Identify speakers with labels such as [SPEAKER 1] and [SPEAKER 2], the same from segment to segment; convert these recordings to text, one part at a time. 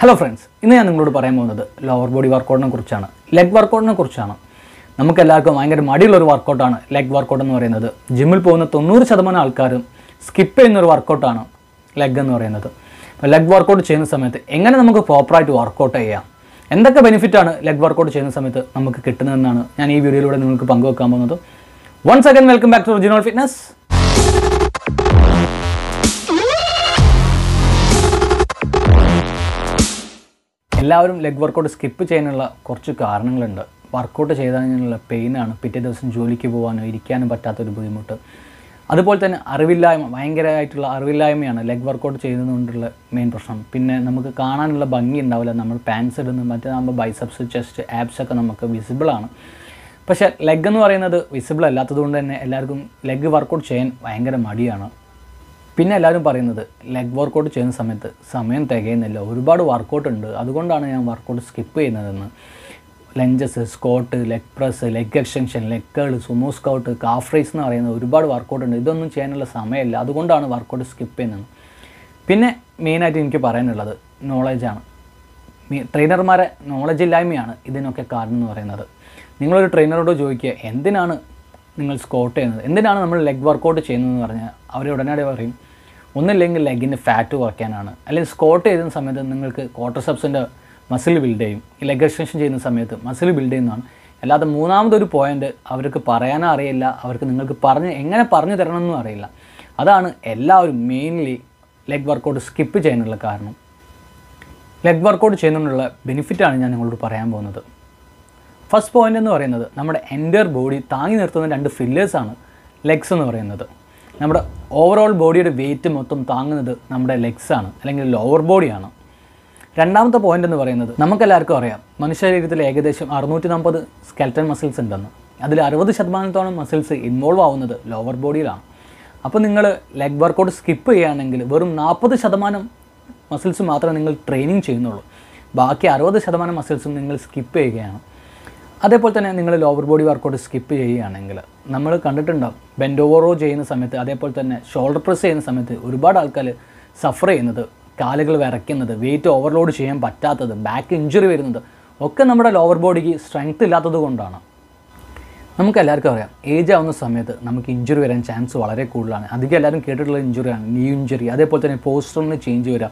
[SPEAKER 1] hello friends ഇന്ന് ഞാൻ നിങ്ങളോട് പറയാൻ പോകുന്നത് ലോവർ ബോഡി വർക്കൗട്ടിനെ കുറിച്ചാണ് ലെഗ് വർക്കൗട്ടിനെ കുറിച്ചാണ് നമുക്ക് എല്ലാവർക്കും ഭയങ്കര ഒരു വർക്കൗട്ടാണ് ലെഗ് വർക്കൗട്ട് എന്ന് പറയുന്നത് ജിമ്മിൽ പോകുന്ന തൊണ്ണൂറ് ശതമാനം ആൾക്കാരും സ്കിപ്പ് ചെയ്യുന്നൊരു വർക്കൗട്ടാണ് ലെഗ് എന്ന് പറയുന്നത് അപ്പോൾ ലെഗ് വർക്കൗട്ട് ചെയ്യുന്ന സമയത്ത് എങ്ങനെ നമുക്ക് പ്രോപ്പറായിട്ട് വർക്കൗട്ട് ചെയ്യാം എന്തൊക്കെ ബെനിഫിറ്റാണ് ലെഗ് വർക്കൗട്ട് ചെയ്യുന്ന സമയത്ത് നമുക്ക് കിട്ടുന്നതെന്നാണ് ഞാൻ ഈ വീഡിയോയിലൂടെ നിങ്ങൾക്ക് പങ്കുവെക്കാൻ പോകുന്നത് one second welcome back to original fitness എല്ലാവരും ലെഗ് വർക്കൗട്ട് സ്കിപ്പ് ചെയ്യാനുള്ള കുറച്ച് കാരണങ്ങളുണ്ട് വർക്കൗട്ട് ചെയ്തതിനുള്ള പെയിനാണ് പിറ്റേ ദിവസം ജോലിക്ക് പോകാനോ ഇരിക്കാനും പറ്റാത്തൊരു ബുദ്ധിമുട്ട് അതുപോലെ തന്നെ അറിവില്ലായ്മ ഭയങ്കരമായിട്ടുള്ള അറിവില്ലായ്മയാണ് ലെഗ് വർക്കൗട്ട് ചെയ്യുന്നതുകൊണ്ടുള്ള മെയിൻ പ്രശ്നം പിന്നെ നമുക്ക് കാണാനുള്ള ഭംഗി ഉണ്ടാവില്ല നമ്മൾ പാൻസ് ഇടുന്നു മറ്റേ നമ്മൾ ബൈസപ്സ് ചെസ്റ്റ് ആപ്സ് ഒക്കെ നമുക്ക് വിസിബിളാണ് പക്ഷേ ലെഗ് എന്ന് പറയുന്നത് വിസിബിൾ അല്ലാത്തതുകൊണ്ട് തന്നെ എല്ലാവർക്കും ലെഗ് വർക്കൗട്ട് ചെയ്യാൻ ഭയങ്കര മടിയാണ് പിന്നെ എല്ലാവരും പറയുന്നത് ലെഗ് വർക്കൗട്ട് ചെയ്യുന്ന സമയത്ത് സമയം തികയുന്നില്ല ഒരുപാട് വർക്കൗട്ട് ഉണ്ട് അതുകൊണ്ടാണ് ഞാൻ വർക്കൗട്ട് സ്കിപ്പ് ചെയ്യുന്നതെന്ന് lunges squat leg press leg extension leg curl sumo squat calf raise എന്ന് പറയുന്നത് ഒരുപാട് വർക്കൗട്ട് ഉണ്ട് ഇതൊന്നും ചെയ്യാനുള്ള സമയമില്ല അതുകൊണ്ടാണ് വർക്കൗട്ട് സ്കിപ്പ് ചെയ്യുന്നത് പിന്നെ മെയിനായിട്ട് എനിക്ക് പറയാനുള്ളത് നോളജാണ് ട്രെയിനർമാരെ നോളജ് ഇല്ലായ്മയാണ് ഇതിനൊക്കെ കാരണം എന്ന് പറയുന്നത് നിങ്ങളൊരു ട്രെയിനറോട് ചോദിക്കുക എന്തിനാണ് നിങ്ങൾ സ്കോട്ട് ചെയ്യുന്നത് എന്തിനാണ് നമ്മൾ ലെഗ് വർക്കൗട്ട് ചെയ്യുന്നതെന്ന് പറഞ്ഞാൽ അവർ ഉടനടി പറയും ഒന്നില്ലെങ്കിൽ ലെഗിന് ഫാറ്റ് കുറയ്ക്കാനാണ് അല്ലെങ്കിൽ സ്കോട്ട് ചെയ്യുന്ന സമയത്ത് നിങ്ങൾക്ക് ക്വാർട്ടർ സബ്സിൻ്റെ മസിൽ ബിൽഡ് ചെയ്യും ലെഗ് എക്സ്റ്റൻഷൻ ചെയ്യുന്ന സമയത്ത് മസിൽ ബിൽഡ് ചെയ്യുന്നതാണ് അല്ലാതെ മൂന്നാമതൊരു പോയിൻ്റ് അവർക്ക് പറയാനോ അറിയില്ല അവർക്ക് നിങ്ങൾക്ക് പറഞ്ഞ് എങ്ങനെ പറഞ്ഞു തരണമെന്നും അറിയില്ല അതാണ് എല്ലാവരും മെയിൻലി ലെഗ് വർക്കൗട്ട് സ്കിപ്പ് ചെയ്യാനുള്ള കാരണം ലെഗ് വർക്കൗട്ട് ചെയ്യുന്നതിനുള്ള ബെനിഫിറ്റാണ് ഞാൻ നിങ്ങളോട് പറയാൻ പോകുന്നത് ഫസ്റ്റ് പോയിൻ്റ് എന്ന് പറയുന്നത് നമ്മുടെ എൻറ്റയർ ബോഡി താങ്ങി നിർത്തുന്ന രണ്ട് ഫില്ലേഴ്സാണ് ലെഗ്സ് എന്ന് പറയുന്നത് നമ്മുടെ ഓവറോൾ ബോഡിയുടെ വെയ്റ്റ് മൊത്തം താങ്ങുന്നത് നമ്മുടെ ലെഗ്സാണ് അല്ലെങ്കിൽ ലോവർ ബോഡിയാണ് രണ്ടാമത്തെ പോയിന്റ് എന്ന് പറയുന്നത് നമുക്കെല്ലാവർക്കും അറിയാം മനുഷ്യ ശരീരത്തിൽ ഏകദേശം അറുന്നൂറ്റി നാൽപ്പത് സ്കെൽറ്റൻ മസിൽസ് ഉണ്ടെന്ന് അതിൽ അറുപത് ശതമാനത്തോളം മസിൽസ് ഇൻവോൾവ് ആവുന്നത് ലോവർ ബോഡിയിലാണ് അപ്പോൾ നിങ്ങൾ ലെഗ് വർക്കൗട്ട് സ്കിപ്പ് ചെയ്യുകയാണെങ്കിൽ വെറും നാൽപ്പത് ശതമാനം മസിൽസ് മാത്രമേ നിങ്ങൾ ട്രെയിനിങ് ചെയ്യുന്നുള്ളൂ ബാക്കി അറുപത് ശതമാനം മസിൽസും നിങ്ങൾ സ്കിപ്പ് ചെയ്യുകയാണ് അതേപോലെ തന്നെ നിങ്ങൾ ലോവർ ബോഡി വർക്കൗട്ട് സ്കിപ്പ് ചെയ്യുകയാണെങ്കിൽ നമ്മൾ കണ്ടിട്ടുണ്ടാവും ബെൻഡോവറോ ചെയ്യുന്ന സമയത്ത് അതേപോലെ തന്നെ ഷോൾഡർ പ്രസ് ചെയ്യുന്ന സമയത്ത് ഒരുപാട് ആൾക്കാർ സഫർ ചെയ്യുന്നത് കാലുകൾ വിറയ്ക്കുന്നത് വെയിറ്റ് ഓവർലോഡ് ചെയ്യാൻ പറ്റാത്തത് ബാക്ക് ഇഞ്ചുറി വരുന്നത് ഒക്കെ നമ്മുടെ ലോവർ ബോഡിക്ക് സ്ട്രെങ്ത് ഇല്ലാത്തത് കൊണ്ടാണ് നമുക്ക് എല്ലാവർക്കും അറിയാം ഏജ് ആവുന്ന സമയത്ത് നമുക്ക് ഇഞ്ചുറി വരാൻ ചാൻസ് വളരെ കൂടുതലാണ് അധികം എല്ലാവരും കേട്ടിട്ടുള്ള ഇഞ്ചുറിയാണ് നീ ഇഞ്ചുറി അതേപോലെ തന്നെ പോസ്റ്ററിന് ചേഞ്ച് വരിക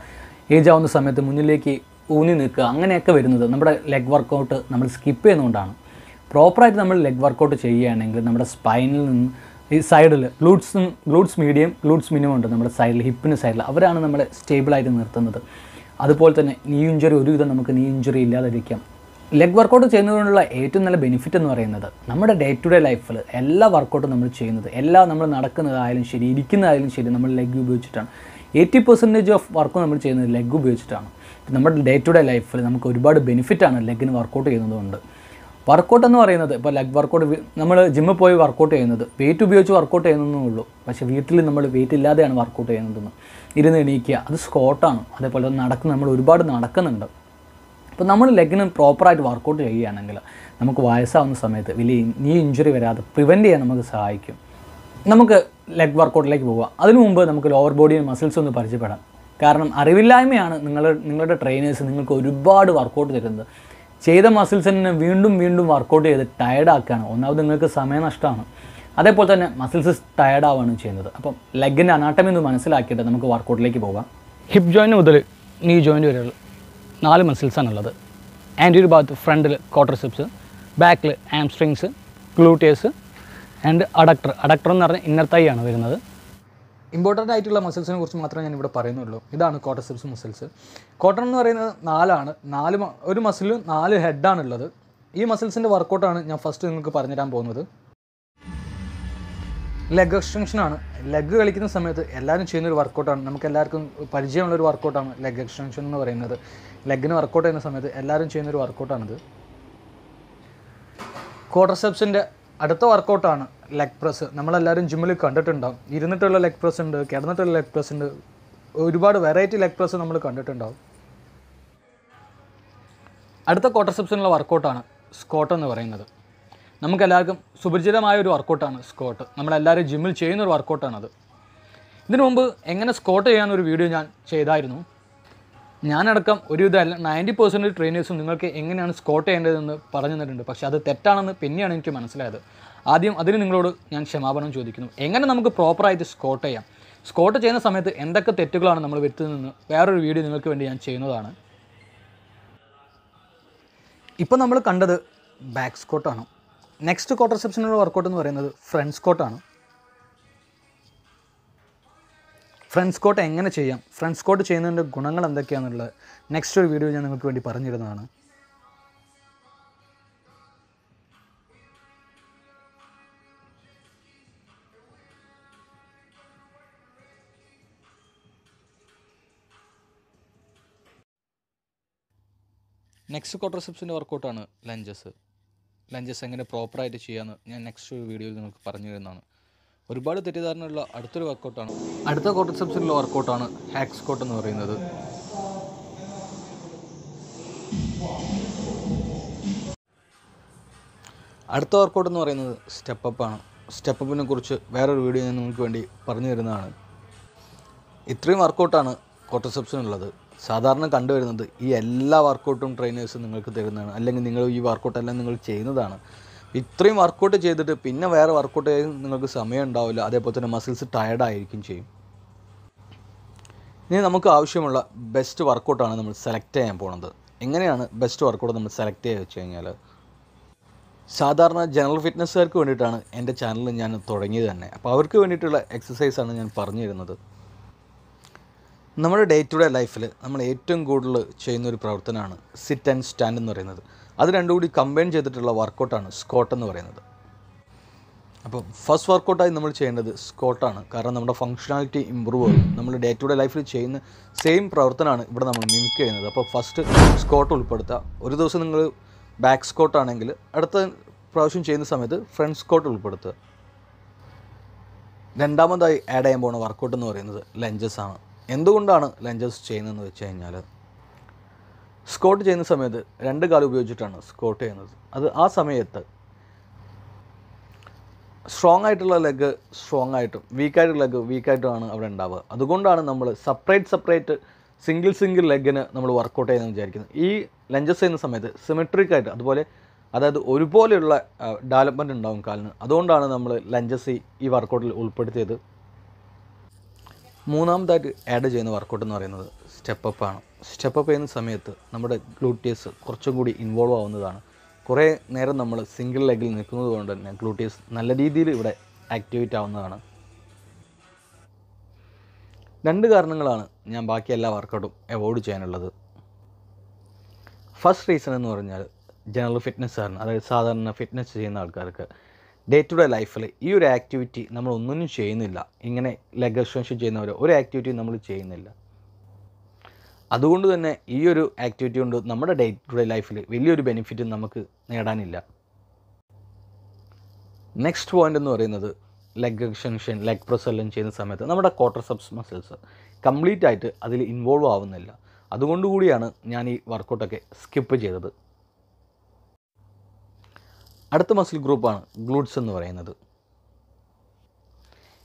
[SPEAKER 1] ഏജ് ആവുന്ന സമയത്ത് മുന്നിലേക്ക് ഊന്നി നിൽക്കുക അങ്ങനെയൊക്കെ വരുന്നത് നമ്മുടെ ലെഗ് വർക്കൗട്ട് നമ്മൾ സ്കിപ്പ് ചെയ്യുന്നതുകൊണ്ടാണ് പ്രോപ്പറായിട്ട് നമ്മൾ ലെഗ് വർക്കൗട്ട് ചെയ്യുകയാണെങ്കിൽ നമ്മുടെ സ്പൈനിൽ നിന്ന് ഈ സൈഡിൽ glutes glutes medium glutes minimum ഉണ്ട് നമ്മുടെ സൈഡിൽ ഹിപ്പിന് സൈഡിൽ അവരാണ് നമ്മളെ സ്റ്റേബിളായിട്ട് നിർത്തുന്നത് അതുപോലെ തന്നെ നീ ഇഞ്ചുറി ഒരുവിധം നമുക്ക് നീ ഇഞ്ചുറി ഇല്ലാതിരിക്കാം ലെഗ് വർക്കൗട്ട് ചെയ്യുന്നതുകൊണ്ടുള്ള ഏറ്റവും നല്ല ബെനിഫിറ്റ് എന്ന് പറയുന്നത് നമ്മുടെ ഡേ ടു ഡേ ലൈഫിൽ എല്ലാ വർക്കൗട്ടും നമ്മൾ ചെയ്യുന്നത് എല്ലാ നമ്മൾ നടക്കുന്നതായാലും ശരി ഇരിക്കുന്നതായാലും ശരി നമ്മൾ ലെഗ് ഉപയോഗിച്ചിട്ടാണ് എയ്റ്റി പെർസെൻറ്റേജ് ഓഫ് വർക്കും നമ്മൾ ചെയ്യുന്നത് ലെഗ് ഉപയോഗിച്ചിട്ടാണ് നമ്മുടെ ഡേ ടു ഡേ ലൈഫിൽ നമുക്ക് ഒരുപാട് ബെനിഫിറ്റാണ് ലെഗിന് വർക്കൗട്ട് ചെയ്യുന്നതുകൊണ്ട് വർക്കൗട്ട് എന്ന് പറയുന്നത് ഇപ്പോൾ ലെഗ് വർക്കൗട്ട് നമ്മൾ ജിമ്മിൽ പോയി വർക്കൗട്ട് ചെയ്യുന്നത് വെയിറ്റ് ഉപയോഗിച്ച് വർക്കൗട്ട് ചെയ്യുന്നതെന്നേ ഉള്ളൂ പക്ഷേ വീട്ടിൽ നമ്മൾ വെയിറ്റ് ഇല്ലാതെയാണ് വർക്കൗട്ട് ചെയ്യുന്നതെന്ന് ഇരുന്ന് എണീക്കുക അത് സ്കോട്ടാണ് അതേപോലെ നടക്കുന്ന നമ്മൾ ഒരുപാട് നടക്കുന്നുണ്ട് അപ്പോൾ നമ്മൾ ലെഗിന് പ്രോപ്പറായിട്ട് വർക്കൗട്ട് ചെയ്യുകയാണെങ്കിൽ നമുക്ക് വയസ്സാവുന്ന സമയത്ത് വലിയ നീ ഇഞ്ചുറി വരാതെ പ്രിവെൻറ്റ് ചെയ്യാൻ നമുക്ക് സഹായിക്കും നമുക്ക് ലെഗ് വർക്കൗട്ടിലേക്ക് പോകാം അതിനു മുമ്പ് നമുക്ക് ലോവർ ബോഡിയും മസിൽസ് ഒന്ന് പരിചയപ്പെടാം കാരണം അറിവില്ലായ്മയാണ് നിങ്ങൾ നിങ്ങളുടെ ട്രെയിനേഴ്സ് നിങ്ങൾക്ക് ഒരുപാട് വർക്കൗട്ട് തരുന്നത് ചെയ്ത മസിൽസ് തന്നെ വീണ്ടും വീണ്ടും വർക്കൗട്ട് ചെയ്ത് ടയർഡാക്കുകയാണ് ഒന്നാമത് നിങ്ങൾക്ക് സമയനഷ്ടമാണ് അതേപോലെ തന്നെ മസിൽസ് ടയർഡാവുകയാണ് ചെയ്യുന്നത് അപ്പം ലെഗിൻ്റെ അനാട്ടമി എന്ന് മനസ്സിലാക്കിയിട്ട് നമുക്ക് വർക്കൗട്ടിലേക്ക് പോകാം ഹിപ്പ് ജോയിൻറ്റ് മുതൽ നീ ജോയിൻ്റ് വരെയുള്ള നാല് ഉള്ളത് ആൻഡ് ഒരു ഭാഗത്ത് ഫ്രണ്ടിൽ കോട്ടർസിപ്സ് ബാക്കിൽ hamstrings gluteus and adductor adductor എന്ന് പറഞ്ഞാൽ ഇന്നർ തൈ ആണ് വരുന്നത് ഇമ്പോർട്ടൻ്റ് ആയിട്ടുള്ള മസിൽസിനെ കുറിച്ച് മാത്രമേ ഞാൻ ഇവിടെ പറയുന്നുള്ളൂ ഇതാണ് കോട്ടസെപ്സ് മസിൽസ് കോട്ടൺ എന്ന് പറയുന്നത് നാലാണ് നാല് ഒരു മസിലിൽ നാല് ഹെഡാണുള്ളത് ഈ മസിൽസിൻ്റെ വർക്കൗട്ടാണ് ഞാൻ ഫസ്റ്റ് നിങ്ങൾക്ക് പറഞ്ഞുതരാൻ പോകുന്നത് ലെഗ് എക്സ്റ്റൻഷനാണ് ലെഗ് കളിക്കുന്ന സമയത്ത് എല്ലാവരും ചെയ്യുന്ന ഒരു വർക്കൗട്ടാണ് നമുക്ക് എല്ലാവർക്കും പരിചയമുള്ള ഒരു വർക്കൗട്ടാണ് ലെഗ് എക്സ്റ്റൻഷൻ എന്ന് പറയുന്നത് ലെഗിന് വർക്കൗട്ട് ചെയ്യുന്ന സമയത്ത് എല്ലാവരും ചെയ്യുന്ന ഒരു വർക്കൗട്ടാണിത് കോട്ടർസെപ്സിൻ്റെ അടുത്ത വർക്കൗട്ടാണ് ലെഗ് പ്രസ് നമ്മളെല്ലാവരും ജിമ്മിൽ കണ്ടിട്ടുണ്ടാവും ഇരുന്നിട്ടുള്ള ലെഗ് പ്രസ് ഉണ്ട് കിടന്നിട്ടുള്ള ലെഗ് പ്രസ് ഉണ്ട് ഒരുപാട് വെറൈറ്റി ലെഗ് പ്രസ് നമ്മൾ കണ്ടിട്ടുണ്ടാവും അടുത്ത കോട്ടർസെപ്ഷനുള്ള വർക്കൗട്ടാണ് സ്കോട്ട് എന്ന് പറയുന്നത് നമുക്കെല്ലാവർക്കും സുപരിചിതമായ ഒരു വർക്കൗട്ടാണ് സ്കോട്ട് നമ്മളെല്ലാവരും ജിമ്മിൽ ചെയ്യുന്ന ഒരു വർക്കൗട്ടാണത് ഇതിനു മുമ്പ് എങ്ങനെ സ്കോട്ട് ചെയ്യാമെന്നൊരു വീഡിയോ ഞാൻ ചെയ്തായിരുന്നു ഞാനടക്കം ഒരുവിധം അല്ല നയൻറ്റി പെർസെൻറ്റ് ട്രെയിനേഴ്സും നിങ്ങൾക്ക് എങ്ങനെയാണ് സ്കോട്ട് ചെയ്യേണ്ടതെന്ന് പറഞ്ഞു തന്നിട്ടുണ്ട് പക്ഷേ അത് തെറ്റാണെന്ന് പിന്നെയാണ് എനിക്ക് മനസ്സിലായത് ആദ്യം അതിന് നിങ്ങളോട് ഞാൻ ക്ഷമാപണം ചോദിക്കുന്നു എങ്ങനെ നമുക്ക് പ്രോപ്പറായിട്ട് സ്കോട്ട് ചെയ്യാം സ്കോട്ട് ചെയ്യുന്ന സമയത്ത് എന്തൊക്കെ തെറ്റുകളാണ് നമ്മൾ വരുത്തുന്നതെന്ന് വേറൊരു വീഡിയോ നിങ്ങൾക്ക് വേണ്ടി ഞാൻ ചെയ്യുന്നതാണ് ഇപ്പോൾ നമ്മൾ കണ്ടത് ബാക്ക് സ്കോട്ടാണ് നെക്സ്റ്റ് ക്വാർട്ടർ സെപ്ഷനുള്ള വർക്കൗട്ട് എന്ന് പറയുന്നത് ഫ്രണ്ട് സ്കോട്ടാണ് ഫ്രണ്ട്സ് കോട്ട് എങ്ങനെ ചെയ്യാം ഫ്രണ്ട്സ് കോട്ട് ചെയ്യുന്നതിൻ്റെ ഗുണങ്ങൾ എന്തൊക്കെയാണെന്നുള്ളത് നെക്സ്റ്റ് ഒരു വീഡിയോ ഞാൻ നിങ്ങൾക്ക് വേണ്ടി പറഞ്ഞിരുന്നതാണ് നെക്സ്റ്റ് കോട്ടർസെപ്സിൻ്റെ വർക്കൗട്ടാണ് ലഞ്ചസ് ലഞ്ചസ് എങ്ങനെ പ്രോപ്പറായിട്ട് ചെയ്യാമെന്ന് ഞാൻ നെക്സ്റ്റ് വീഡിയോയിൽ നിങ്ങൾക്ക് പറഞ്ഞു തരുന്നതാണ് ഒരുപാട് തെറ്റിദ്ധാരണയുള്ള അടുത്തൊരു വർക്കൗട്ടാണ് അടുത്ത കോട്ടസെപ്സിലുള്ള വർക്കൗട്ടാണ് ഹാക്സ് കോട്ട് എന്ന് പറയുന്നത് അടുത്ത വർക്കൗട്ട് എന്ന് പറയുന്നത് സ്റ്റെപ്പപ്പാണ് സ്റ്റെപ്പിനെ കുറിച്ച് വേറൊരു വീഡിയോ ഞാൻ നിങ്ങൾക്ക് വേണ്ടി പറഞ്ഞു തരുന്നതാണ് ഇത്രയും വർക്കൗട്ടാണ് കോട്ടസെപ്സിനുള്ളത് സാധാരണ കണ്ടുവരുന്നത് ഈ എല്ലാ വർക്കൗട്ടും ട്രെയിനേഴ്സും നിങ്ങൾക്ക് തരുന്നതാണ് അല്ലെങ്കിൽ നിങ്ങൾ ഈ വർക്കൗട്ടെല്ലാം നിങ്ങൾ ചെയ്യുന്നതാണ് ഇത്രയും വർക്കൗട്ട് ചെയ്തിട്ട് പിന്നെ വേറെ വർക്കൗട്ട് ചെയ്ത് നിങ്ങൾക്ക് സമയം ഉണ്ടാവില്ല അതേപോലെ തന്നെ മസിൽസ് ടയർഡായിരിക്കും ചെയ്യും ഇനി നമുക്ക് ആവശ്യമുള്ള ബെസ്റ്റ് വർക്കൗട്ടാണ് നമ്മൾ സെലക്ട് ചെയ്യാൻ പോകുന്നത് എങ്ങനെയാണ് ബെസ്റ്റ് വർക്കൗട്ട് നമ്മൾ സെലക്ട് ചെയ്യുക വെച്ച് കഴിഞ്ഞാൽ സാധാരണ ജനറൽ ഫിറ്റ്നസ്സുകാർക്ക് വേണ്ടിയിട്ടാണ് എൻ്റെ ചാനൽ ഞാൻ തുടങ്ങിയത് തന്നെ അപ്പോൾ അവർക്ക് വേണ്ടിയിട്ടുള്ള എക്സസൈസാണ് ഞാൻ പറഞ്ഞു തരുന്നത് നമ്മുടെ ഡേ ടു ഡേ ലൈഫിൽ നമ്മൾ ഏറ്റവും കൂടുതൽ ചെയ്യുന്ന ഒരു പ്രവർത്തനമാണ് സിറ്റ് ആൻഡ് സ്റ്റാൻഡ് എന്ന് പറയുന്നത് അത് രണ്ടും കൂടി കമ്പൈൻ ചെയ്തിട്ടുള്ള വർക്കൗട്ടാണ് സ്കോട്ട് എന്ന് പറയുന്നത് അപ്പോൾ ഫസ്റ്റ് വർക്കൗട്ടായി നമ്മൾ ചെയ്യേണ്ടത് സ്കോട്ടാണ് കാരണം നമ്മുടെ ഫങ്ഷണാലിറ്റി ഇമ്പ്രൂവ് ആകും നമ്മൾ ഡേ ടു ഡേ ലൈഫിൽ ചെയ്യുന്ന സെയിം പ്രവർത്തനമാണ് ഇവിടെ നമ്മൾ മിമിക്ക് ചെയ്യുന്നത് അപ്പോൾ ഫസ്റ്റ് സ്കോട്ട് ഉൾപ്പെടുത്തുക ഒരു ദിവസം നിങ്ങൾ ബാക്ക് സ്കോട്ട് ആണെങ്കിൽ അടുത്ത പ്രാവശ്യം ചെയ്യുന്ന സമയത്ത് ഫ്രണ്ട് സ്കോട്ട് ഉൾപ്പെടുത്തുക രണ്ടാമതായി ആഡ് ചെയ്യാൻ പോകുന്ന വർക്കൗട്ട് എന്ന് പറയുന്നത് ലഞ്ചസ് ആണ് എന്തുകൊണ്ടാണ് ലഞ്ചസ് ചെയ്യുന്നതെന്ന് വെച്ച് കഴിഞ്ഞാൽ സ്കോട്ട് ചെയ്യുന്ന സമയത്ത് രണ്ട് കാലം ഉപയോഗിച്ചിട്ടാണ് സ്കോട്ട് ചെയ്യുന്നത് അത് ആ സമയത്ത് സ്ട്രോങ് ആയിട്ടുള്ള ലെഗ് സ്ട്രോങ് ആയിട്ടും വീക്കായിട്ടുള്ള ലെഗ് വീക്കായിട്ടുമാണ് അവിടെ ഉണ്ടാവുക അതുകൊണ്ടാണ് നമ്മൾ സെപ്പറേറ്റ് സെപ്പറേറ്റ് സിംഗിൾ സിംഗിൾ ലെഗിന് നമ്മൾ വർക്കൗട്ട് ചെയ്യുന്നത് വിചാരിക്കുന്നത് ഈ ലഞ്ചസ് ചെയ്യുന്ന സമയത്ത് സിമെട്രിക് ആയിട്ട് അതുപോലെ അതായത് ഒരുപോലെയുള്ള ഡെവലപ്മെൻറ്റ് ഉണ്ടാവും കാലിന് അതുകൊണ്ടാണ് നമ്മൾ ലഞ്ചസ് ഈ വർക്കൗട്ടിൽ ഉൾപ്പെടുത്തിയത് മൂന്നാമതായിട്ട് ആഡ് ചെയ്യുന്ന വർക്കൗട്ട് എന്ന് പറയുന്നത് സ്റ്റെപ്പ് അപ്പ് ചെയ്യുന്ന സമയത്ത് നമ്മുടെ ഗ്ലൂട്ടിയസ് കുറച്ചും കൂടി ഇൻവോൾവ് ആവുന്നതാണ് കുറേ നേരം നമ്മൾ സിംഗിൾ ലെഗിൽ നിൽക്കുന്നത് കൊണ്ട് തന്നെ ഗ്ലൂട്ടിയസ് നല്ല രീതിയിൽ ഇവിടെ ആക്ടിവേറ്റ് ആവുന്നതാണ് രണ്ട് കാരണങ്ങളാണ് ഞാൻ ബാക്കി എല്ലാ വർക്കൗട്ടും അവോയ്ഡ് ചെയ്യാനുള്ളത് ഫസ്റ്റ് റീസൺ എന്ന് പറഞ്ഞാൽ ജനറൽ ഫിറ്റ്നസ്സാണ് അതായത് സാധാരണ ഫിറ്റ്നസ് ചെയ്യുന്ന ആൾക്കാർക്ക് ഡേ ടു ഡേ ലൈഫിൽ ഈ ഒരു ആക്ടിവിറ്റി നമ്മൾ ഒന്നും ചെയ്യുന്നില്ല ഇങ്ങനെ ലെഗ് എക്സ്റ്റൻഷൻ ചെയ്യുന്നവരോ ഒരു ആക്ടിവിറ്റി നമ്മൾ ചെയ്യുന്നില്ല അതുകൊണ്ട് തന്നെ ഈ ഒരു ആക്ടിവിറ്റി കൊണ്ട് നമ്മുടെ ഡേ ടു ഡേ ലൈഫിൽ വലിയൊരു ബെനിഫിറ്റ് നമുക്ക് നേടാനില്ല നെക്സ്റ്റ് പോയിൻ്റ് എന്ന് പറയുന്നത് ലെഗ് എക്സ്റ്റൻഷൻ ലെഗ് പ്രസ് എല്ലാം ചെയ്യുന്ന സമയത്ത് നമ്മുടെ ക്വാർട്ടർ സബ്സ് മസിൽസ് കംപ്ലീറ്റ് ആയിട്ട് അതിൽ ഇൻവോൾവ് ആവുന്നില്ല അതുകൊണ്ടുകൂടിയാണ് ഞാൻ ഈ വർക്കൗട്ടൊക്കെ സ്കിപ്പ് ചെയ്തത് അടുത്ത മസിൽ ഗ്രൂപ്പാണ് ഗ്ലൂട്ട്സ് എന്ന് പറയുന്നത്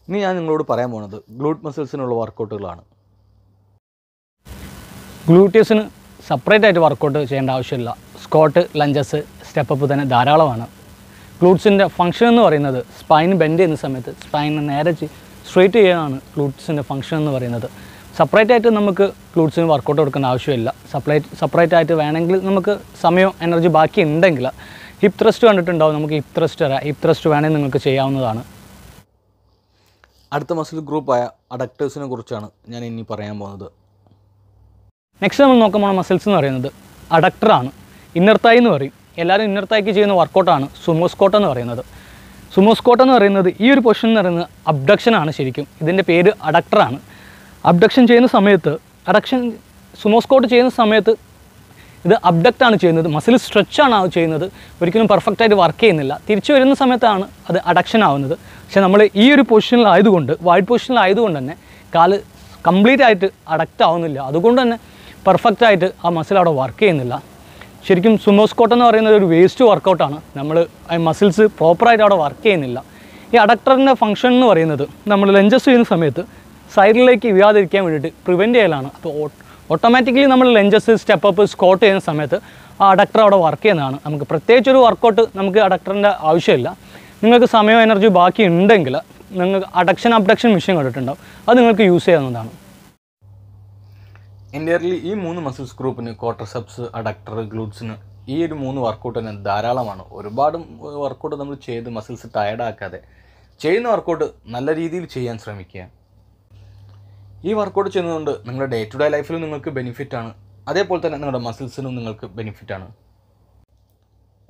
[SPEAKER 1] ഇനി ഞാൻ നിങ്ങളോട് പറയാൻ പോകുന്നത് ഗ്ലൂട്ട് മസിൽസിനുള്ള വർക്കൗട്ടുകളാണ് ഗ്ലൂട്ടിയസിന് സെപ്പറേറ്റ് ആയിട്ട് വർക്കൗട്ട് ചെയ്യേണ്ട ആവശ്യമില്ല സ്കോട്ട് ലഞ്ചസ് സ്റ്റെപ്പപ്പ് തന്നെ ധാരാളമാണ് ഗ്ലൂട്ട്സിൻ്റെ ഫംഗ്ഷൻ എന്ന് പറയുന്നത് സ്പൈൻ ബെൻഡ് ചെയ്യുന്ന സമയത്ത് സ്പൈനെ നേരെ സ്ട്രെയിറ്റ് ചെയ്യാനാണ് ഗ്ലൂട്ട്സിൻ്റെ ഫംഗ്ഷൻ എന്ന് പറയുന്നത് സെപ്പറേറ്റ് ആയിട്ട് നമുക്ക് ഗ്ലൂട്ട്സിന് വർക്കൗട്ട് കൊടുക്കേണ്ട ആവശ്യമില്ല സെപ്പറേറ്റ് സെപ്പറേറ്റ് ആയിട്ട് വേണമെങ്കിൽ നമുക്ക് സമയം എനർജി ബാക്കി ഉണ്ടെങ്കിൽ ഹിപ് ത്രസ്റ്റ് കണ്ടിട്ടുണ്ടാവും നമുക്ക് ഹിപ് ത്രസ്റ്റ് തരാം ഹിപ് ത്രസ്റ്റ് വേണമെങ്കിൽ നിങ്ങൾക്ക് ചെയ്യാവുന്നതാണ് അടുത്ത മസിൽ ഗ്രൂപ്പായ അഡക്റ്റേഴ്സിനെ കുറിച്ചാണ് ഞാൻ ഇനി പറയാൻ പോകുന്നത് നെക്സ്റ്റ് നമ്മൾ നോക്കാൻ പോകുന്ന മസിൽസ് എന്ന് പറയുന്നത് അഡക്ടറാണ് ഇന്നർത്തായി എന്ന് പറയും എല്ലാവരും ഇന്നർത്തായിക്ക് ചെയ്യുന്ന വർക്കൗട്ടാണ് സുമോസ്കോട്ട് എന്ന് പറയുന്നത് സുമോസ്കോട്ട് എന്ന് പറയുന്നത് ഈ ഒരു പൊസിഷൻ എന്ന് പറയുന്നത് അബ്ഡക്ഷനാണ് ശരിക്കും ഇതിൻ്റെ പേര് അഡക്ടറാണ് അബ്ഡക്ഷൻ ചെയ്യുന്ന സമയത്ത് അഡക്ഷൻ സുമോസ്കോട്ട് ചെയ്യുന്ന സമയത്ത് ഇത് അബ്ഡക്റ്റ് ആണ് ചെയ്യുന്നത് മസിൽ സ്ട്രെച്ചാണ് ചെയ്യുന്നത് ഒരിക്കലും പെർഫെക്റ്റ് ആയിട്ട് വർക്ക് ചെയ്യുന്നില്ല തിരിച്ചു വരുന്ന സമയത്താണ് അത് അഡക്ഷൻ ആവുന്നത് പക്ഷേ നമ്മൾ ഈ ഒരു പൊസിഷനിലായതുകൊണ്ട് വൈഡ് പൊസിഷനിലായതുകൊണ്ട് തന്നെ കാല് കംപ്ലീറ്റ് ആയിട്ട് അഡക്റ്റ് ആവുന്നില്ല അതുകൊണ്ട് തന്നെ പെർഫെക്റ്റ് ആയിട്ട് ആ മസിൽ അവിടെ വർക്ക് ചെയ്യുന്നില്ല ശരിക്കും സുമോ കോട്ട് എന്ന് പറയുന്നത് ഒരു വേസ്റ്റ് വർക്കൗട്ടാണ് നമ്മൾ മസിൽസ് പ്രോപ്പറായിട്ട് അവിടെ വർക്ക് ചെയ്യുന്നില്ല ഈ അഡക്ടറിൻ്റെ ഫംഗ്ഷൻ എന്ന് പറയുന്നത് നമ്മൾ ലഞ്ചസ് ചെയ്യുന്ന സമയത്ത് സൈഡിലേക്ക് വീഴാതിരിക്കാൻ വേണ്ടിയിട്ട് പ്രിവെൻറ്റ് ചെയ്യലാണ് അപ്പോൾ ഓട്ടോമാറ്റിക്കലി നമ്മൾ ലെഞ്ചസ് സ്റ്റെപ്പ് അപ്പ് സ്കോട്ട് ചെയ്യുന്ന സമയത്ത് ആ അഡക്ടർ അവിടെ വർക്ക് ചെയ്യുന്നതാണ് നമുക്ക് പ്രത്യേകിച്ച് ഒരു വർക്കൗട്ട് നമുക്ക് അഡക്ടറിൻ്റെ ആവശ്യമില്ല നിങ്ങൾക്ക് സമയവും എനർജി ബാക്കി ഉണ്ടെങ്കിൽ നിങ്ങൾക്ക് അഡക്ഷൻ അബ്ഡക്ഷൻ മെഷീൻ കണ്ടിട്ടുണ്ടാവും അത് നിങ്ങൾക്ക് യൂസ് ചെയ്യാവുന്നതാണ് ഇൻ്റയർലി ഈ മൂന്ന് മസിൽസ് ഗ്രൂപ്പിന് കോട്ടർസെപ്സ് അഡക്ടർ ഗ്ലൂട്ട്സിന് ഈ ഒരു മൂന്ന് വർക്കൗട്ട് തന്നെ ധാരാളമാണ് ഒരുപാട് വർക്കൗട്ട് നമ്മൾ ചെയ്ത് മസിൽസ് ടയർഡാക്കാതെ ചെയ്യുന്ന വർക്കൗട്ട് നല്ല രീതിയിൽ ചെയ്യാൻ ശ്രമിക്കുക ഈ വർക്കൗട്ട് ചെയ്യുന്നതുകൊണ്ട് നിങ്ങളുടെ ഡേ ടു ഡേ ലൈഫിൽ നിങ്ങൾക്ക് ബെനിഫിറ്റ് ആണ് അതേപോലെ തന്നെ നിങ്ങളുടെ മസിൽസിനും നിങ്ങൾക്ക് ബെനിഫിറ്റ് ആണ്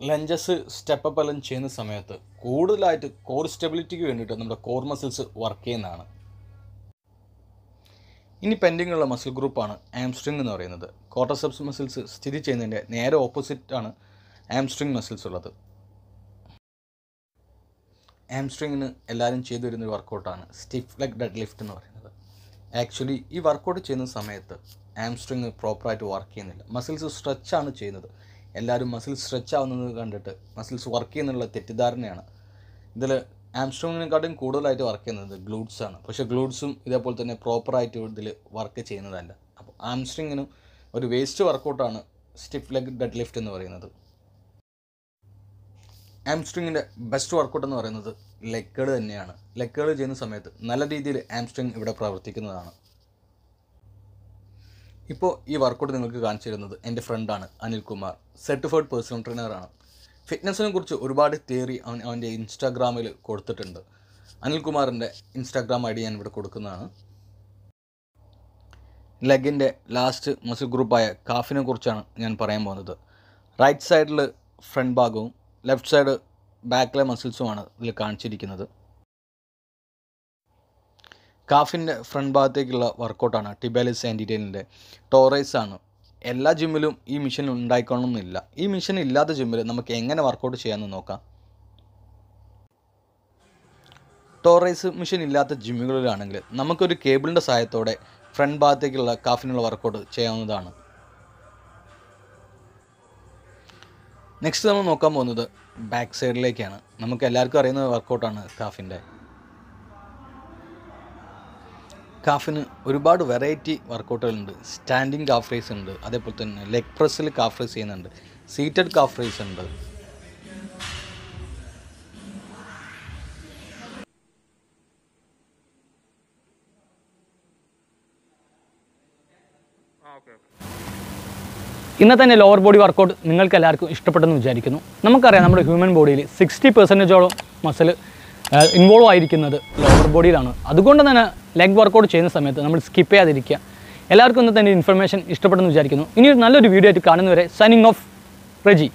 [SPEAKER 1] ലഞ്ചസ് സ്റ്റെപ്പ് എല്ലാം ചെയ്യുന്ന സമയത്ത് കൂടുതലായിട്ട് കോർ സ്റ്റെബിലിറ്റിക്ക് വേണ്ടിയിട്ട് നമ്മുടെ കോർ മസിൽസ് വർക്ക് ചെയ്യുന്നതാണ് ഇനി ഉള്ള മസിൽ ഗ്രൂപ്പാണ് ആംസ്ട്രിങ് എന്ന് പറയുന്നത് കോട്ടസെപ്സ് മസിൽസ് സ്ഥിതി ചെയ്യുന്നതിൻ്റെ നേരെ ഓപ്പോസിറ്റ് ആണ് ആംസ്ട്രിങ് മസിൽസ് ഉള്ളത് ആംസ്ട്രിങ്ങിന് എല്ലാവരും ചെയ്തു വരുന്ന ഒരു വർക്കൗട്ടാണ് സ്റ്റിഫ് ലെഗ് ഡെഡ് ലിഫ്റ്റ് എന്ന് പറയുന്നത് ആക്ച്വലി ഈ വർക്കൗട്ട് ചെയ്യുന്ന സമയത്ത് ആംസ്ട്രിങ് പ്രോപ്പറായിട്ട് വർക്ക് ചെയ്യുന്നില്ല മസിൽസ് സ്ട്രെച്ചാണ് ചെയ്യുന്നത് എല്ലാവരും മസിൽ സ്ട്രെച്ച് ആവുന്നത് കണ്ടിട്ട് മസിൽസ് വർക്ക് ചെയ്യുന്നുള്ള തെറ്റിദ്ധാരണയാണ് ഇതിൽ ആംസ്ട്രോങ്ങിനെക്കാട്ടും കൂടുതലായിട്ട് വർക്ക് ചെയ്യുന്നത് ഗ്ലൂട്ട്സ് ആണ് പക്ഷേ ഗ്ലൂഡ്സും ഇതേപോലെ തന്നെ പ്രോപ്പറായിട്ട് ഇതിൽ വർക്ക് ചെയ്യുന്നതല്ല അപ്പോൾ ആംസ്ട്രിങ്ങിനും ഒരു വേസ്റ്റ് വർക്കൗട്ടാണ് സ്റ്റിഫ് ലെഗ് ഡെഡ് ലിഫ്റ്റ് എന്ന് പറയുന്നത് ആംസ്ട്രിങ്ങിൻ്റെ ബെസ്റ്റ് വർക്കൗട്ട് എന്ന് പറയുന്നത് ലെക്കുകൾ തന്നെയാണ് ലെക്കുകൾ ചെയ്യുന്ന സമയത്ത് നല്ല രീതിയിൽ ആംസ്ട്രിങ് ഇവിടെ പ്രവർത്തിക്കുന്നതാണ് ഇപ്പോൾ ഈ വർക്കൗട്ട് നിങ്ങൾക്ക് കാണിച്ചു തരുന്നത് എൻ്റെ ഫ്രണ്ടാണ് അനിൽകുമാർ സർട്ടിഫൈഡ് പേഴ്സണൽ ട്രെയിനറാണ് ഫിറ്റ്നസിനെ കുറിച്ച് ഒരുപാട് തിയറി അവൻ അവൻ്റെ ഇൻസ്റ്റാഗ്രാമിൽ കൊടുത്തിട്ടുണ്ട് അനിൽകുമാറിൻ്റെ ഇൻസ്റ്റാഗ്രാം ഐ ഡി ഞാൻ ഇവിടെ കൊടുക്കുന്നതാണ് ലെഗിൻ്റെ ലാസ്റ്റ് മസിൽ ഗ്രൂപ്പായ കാഫിനെ കുറിച്ചാണ് ഞാൻ പറയാൻ പോകുന്നത് റൈറ്റ് സൈഡിൽ ഫ്രണ്ട് ഭാഗവും ലെഫ്റ്റ് സൈഡ് ബാക്കിലെ മസിൽസുമാണ് ഇതിൽ കാണിച്ചിരിക്കുന്നത് കാഫിൻ്റെ ഫ്രണ്ട് ഭാഗത്തേക്കുള്ള വർക്കൗട്ടാണ് ടിബാലിസ് ആൻറ്റിറ്റൈനിൻ്റെ ടോറൈസ് ആണ് എല്ലാ ജിമ്മിലും ഈ മിഷൻ ഉണ്ടായിക്കൊള്ളണമെന്നില്ല ഈ മിഷൻ ഇല്ലാത്ത ജിമ്മിൽ നമുക്ക് എങ്ങനെ വർക്കൗട്ട് ചെയ്യാമെന്ന് നോക്കാം ടോറൈസ് മിഷൻ ഇല്ലാത്ത ജിമ്മുകളിലാണെങ്കിൽ നമുക്കൊരു കേബിളിൻ്റെ സഹായത്തോടെ ഫ്രണ്ട് ഭാഗത്തേക്കുള്ള കാഫിനുള്ള വർക്കൗട്ട് ചെയ്യാവുന്നതാണ് നെക്സ്റ്റ് നമ്മൾ നോക്കാൻ പോകുന്നത് ബാക്ക് സൈഡിലേക്കാണ് നമുക്ക് എല്ലാവർക്കും അറിയുന്ന വർക്കൗട്ടാണ് കാഫിൻ്റെ കാഫിന് ഒരുപാട് വെറൈറ്റി വർക്കൗട്ടുകളുണ്ട് സ്റ്റാൻഡിങ് കാഫ് റൈസ് ഉണ്ട് അതേപോലെ തന്നെ ലെഗ് പ്രസ്സിൽ കാഫ് റൈസ് ചെയ്യുന്നുണ്ട് സീറ്റഡ് കാഫ് റൈസ് ഉണ്ട് ഇന്നത്തെ തന്നെ ലോവർ ബോഡി വർക്കൗട്ട് നിങ്ങൾക്ക് എല്ലാവർക്കും ഇഷ്ടപ്പെട്ടെന്ന് വിചാരിക്കുന്നു നമുക്കറിയാം നമ്മുടെ ഹ്യൂമൻ ബോഡിയിൽ സിക്സ്റ്റി പെർസെൻറ്റേജോളം മസിൽ ഇൻവോൾവ് ആയിരിക്കുന്നത് ലോവർ ബോഡിയിലാണ് അതുകൊണ്ട് തന്നെ ലെഗ് വർക്കൗട്ട് ചെയ്യുന്ന സമയത്ത് നമ്മൾ സ്കിപ്പ് ചെയ്യാതിരിക്കുക എല്ലാവർക്കും ഇന്നത്തെ തന്നെ ഇൻഫർമേഷൻ ഇഷ്ടപ്പെട്ടെന്ന് വിചാരിക്കുന്നു ഇനി നല്ലൊരു വീഡിയോ ആയിട്ട് കാണുന്നവരെ സൈനിങ് ഓഫ് റെജി